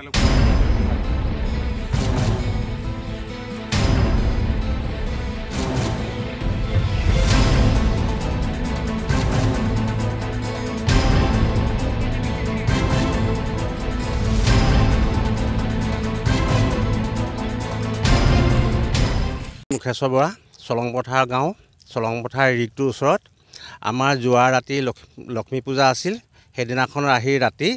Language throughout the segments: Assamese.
Hello. মুখেশ্বৰ বৰা চলংপথাৰ গাঁও চলংপথাৰ ৰিগটোৰ ওচৰত আমাৰ যোৱা ৰাতি লক্ষ্মী পূজা আছিল সেইদিনাখন আহি ৰাতি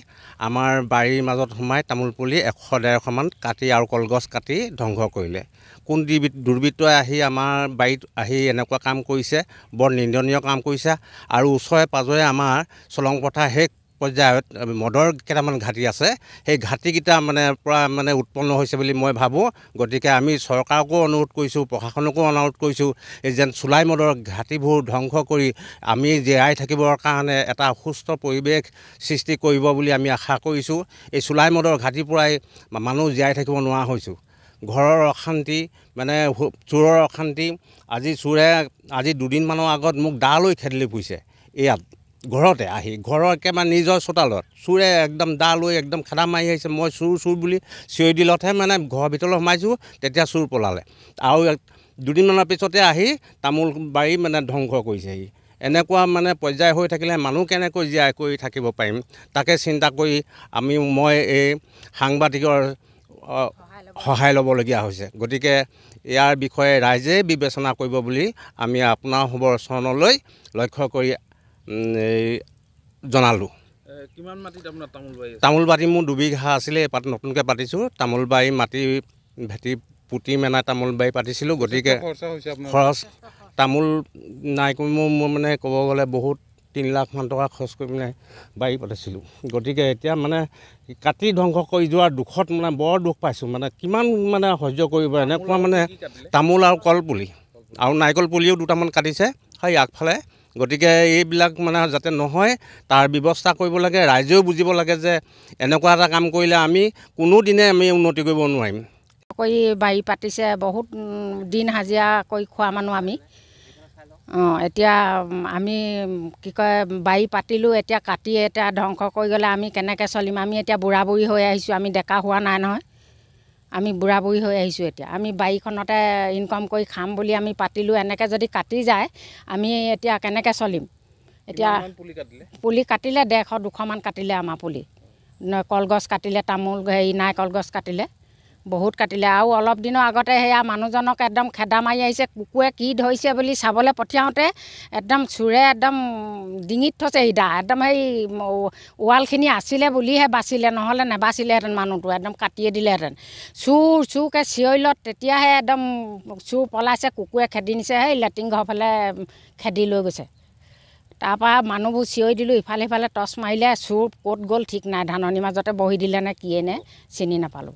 আমাৰ বাৰীৰ মাজত সোমাই তামোল পুলি এশ ডেৰশমান কাটি আৰু কলগছ কাটি ধ্বংস কৰিলে কোন দুৰ্বৃত্তই আহি আমাৰ বাৰীত আহি এনেকুৱা কাম কৰিছে বৰ নিন্দনীয় কাম কৰিছে আৰু ওচৰে পাঁজৰে আমাৰ চলং পথাৰ শেষ পৰ্যায়ত মদৰ কেইটামান ঘাটি আছে সেই ঘাটিকেইটা মানে পৰা মানে উৎপন্ন হৈছে বুলি মই ভাবোঁ গতিকে আমি চৰকাৰকো অনুৰোধ কৰিছোঁ প্ৰশাসনকো অনুৰোধ কৰিছোঁ এই যেন চুলাই মদৰ ঘাটিবোৰ ধ্বংস কৰি আমি জীয়াই থাকিবৰ কাৰণে এটা সুস্থ পৰিৱেশ সৃষ্টি কৰিব বুলি আমি আশা কৰিছোঁ এই চুলাই মদৰ ঘাটিৰ পৰাই মানুহ জীয়াই থাকিব নোৱাৰা হৈছোঁ ঘৰৰ অশান্তি মানে চোৰৰ অশান্তি আজি চোৰে আজি দুদিনমানৰ আগত মোক দালৈ খেদলি ফুৰিছে ইয়াত ঘৰতে আহি ঘৰৰ একেবাৰে নিজৰ চোতালত চোৰে একদম দা লৈ একদম খেদা মাৰি আহিছে মই চোৰ চোৰ বুলি চিঞৰি দিলতহে মানে ঘৰৰ ভিতৰলৈ সোমাইছোঁ তেতিয়া চোৰ পলালে আৰু দুদিনমানৰ পিছতে আহি তামোল বাৰী মানে ধ্বংস কৰিছেহি এনেকুৱা মানে পৰ্যায় হৈ থাকিলে মানুহ কেনেকৈ জীয়াই কৰি থাকিব পাৰিম তাকে চিন্তা কৰি আমি মই এই সাংবাদিকৰ সহায় ল'বলগীয়া হৈছে গতিকে ইয়াৰ বিষয়ে ৰাইজে বিবেচনা কৰিব বুলি আমি আপোনাৰ শুভৰ চৰণলৈ লক্ষ্য কৰি জনালোঁ কিমান মাটিত আপোনাৰ তামোল বাৰী তামোল বাৰী মোৰ দুবিঘা আছিলে এপাত নতুনকৈ পাতিছোঁ তামোল বাৰী মাটি ভেটি পুতি মেনাই তামোল বাৰী পাতিছিলোঁ গতিকে খৰচ তামোল নাই কৰি মোৰ মোৰ মানে ক'ব গ'লে বহুত তিনি লাখমান টকা খৰচ কৰি মানে বাৰী পাতিছিলোঁ গতিকে এতিয়া মানে কাটি ধ্বংস কৰি যোৱাৰ দুখত মানে বৰ দুখ পাইছোঁ মানে কিমান মানে সহ্য কৰিব এনেকুৱা মানে তামোল আৰু কলপুলি আৰু নাৰিকল পুলিও দুটামান কাটিছে সেই আগফালে গতিকে এইবিলাক মানে যাতে নহয় তাৰ ব্যৱস্থা কৰিব লাগে ৰাইজেও বুজিব লাগে যে এনেকুৱা এটা কাম কৰিলে আমি কোনোদিনে আমি উন্নতি কৰিব নোৱাৰিম কৰি বাৰী পাতিছে বহুত দিন হাজিৰা কৰি খোৱা মানুহ আমি অঁ এতিয়া আমি কি কয় বাৰী পাতিলোঁ এতিয়া কাটি এতিয়া ধ্বংস কৰি গ'লে আমি কেনেকৈ চলিম আমি এতিয়া বুঢ়া বুঢ়ী হৈ আহিছোঁ আমি ডেকা হোৱা নাই নহয় আমি বুঢ়া বুঢ়ী হৈ আহিছোঁ এতিয়া আমি বাৰীখনতে ইনকম কৰি খাম বুলি আমি পাতিলোঁ এনেকৈ যদি কাটি যায় আমি এতিয়া কেনেকৈ চলিম এতিয়া পুলি কাটিলে ডেৰশ দুশমান কাটিলে আমাৰ পুলি কলগছ কাটিলে তামোল হেৰি নাৰিকল গছ কাটিলে বহুত কাটিলে আৰু অলপ দিনৰ আগতে সেয়া মানুহজনক একদম খেদা মাৰি আহিছে কুকুৰে কি ধৰিছে বুলি চাবলৈ পঠিয়াওঁতে একদম চোৰে একদম ডিঙিত থৈছে ইদা একদম সেই ৱালখিনি আছিলে বুলিহে বাচিলে নহ'লে নেবাচিলেহেঁতেন মানুহটো একদম কাটিয়ে দিলেহেঁতেন চোৰ চোৰকৈ চিঞৰিলত তেতিয়াহে একদম চোৰ পলাইছে কুকুৰে খেদি নিছে সেই লেট্ৰিন ঘৰফালে খেদি লৈ গৈছে তাৰপৰা মানুহবোৰ চিঞৰি দিলোঁ ইফালে সিফালে টচ মাৰিলে চোৰ ক'ত গ'ল ঠিক নাই ধাননিৰ মাজতে বহি দিলে নে কিয়ে নে চিনি নাপালোঁ